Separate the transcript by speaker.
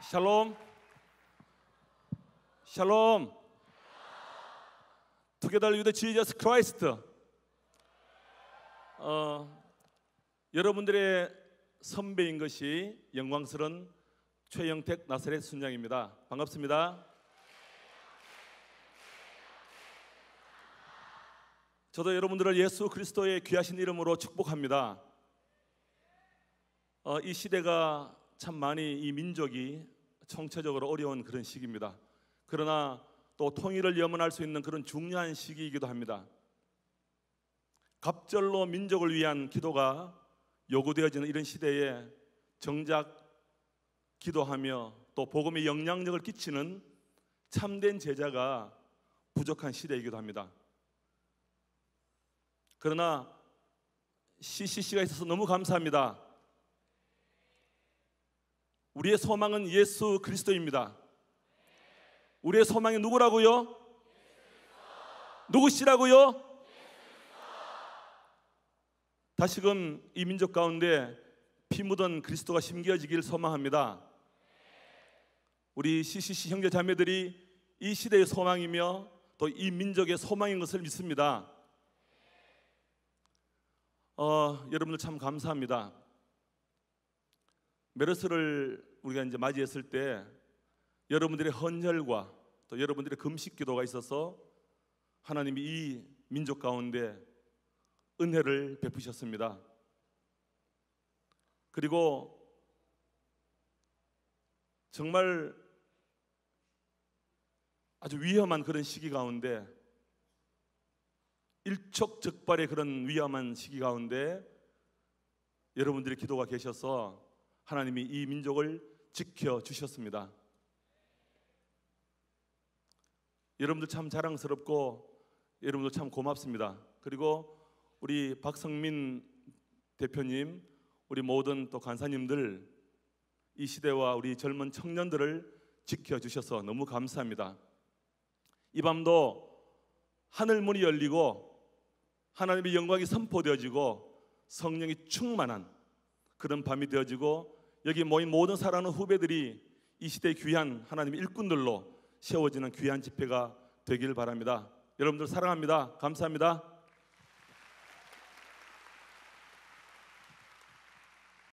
Speaker 1: 샬롬. 샬롬. Together with j e s 여러분들의 선배인 것이 영광스러운 최영택 나사렛 순장입니다. 반갑습니다. 저도 여러분들을 예수 그리스도의 귀하신 이름으로 축복합니다. 어, 이 시대가 참 많이 이 민족이 총체적으로 어려운 그런 시기입니다. 그러나 또 통일을 염원할 수 있는 그런 중요한 시기이기도 합니다. 갑절로 민족을 위한 기도가 요구되어지는 이런 시대에 정작 기도하며 또 복음의 영향력을 끼치는 참된 제자가 부족한 시대이기도 합니다. 그러나 CCC가 있어서 너무 감사합니다. 우리의 소망은 예수 그리스도입니다. 우리의 소망이 누구라고요? 누구시라고요? 다시금 이 민족 가운데 피 묻은 그리스도가 심겨지길 소망합니다. 우리 CCC 형제 자매들이 이 시대의 소망이며 또 이 민족의 소망인 것을 믿습니다. 어, 여러분들 참 감사합니다. 메르스를 우리가 이제 맞이했을 때 여러분들의 헌혈과 또 여러분들의 금식 기도가 있어서 하나님이 이 민족 가운데 은혜를 베푸셨습니다. 그리고 정말 아주 위험한 그런 시기 가운데 일촉즉발의 그런 위험한 시기 가운데 여러분들의 기도가 계셔서 하나님이 이 민족을 지켜 주셨습니다. 여러분들 참 자랑스럽고 여러분들 참 고맙습니다. 그리고 우리 박성민 대표님, 우리 모든 또 간사님들 이 시대와 우리 젊은 청년들을 지켜 주셔서 너무 감사합니다. 이 밤도 하늘 문이 열리고 하나님의 영광이 선포되어지고 성령이 충만한 그런 밤이 되어지고 여기 모인 모든 사랑하는 후배들이 이 시대의 귀한 하나님의 일꾼들로 세워지는 귀한 집회가 되길 바랍니다. 여러분들 사랑합니다. 감사합니다.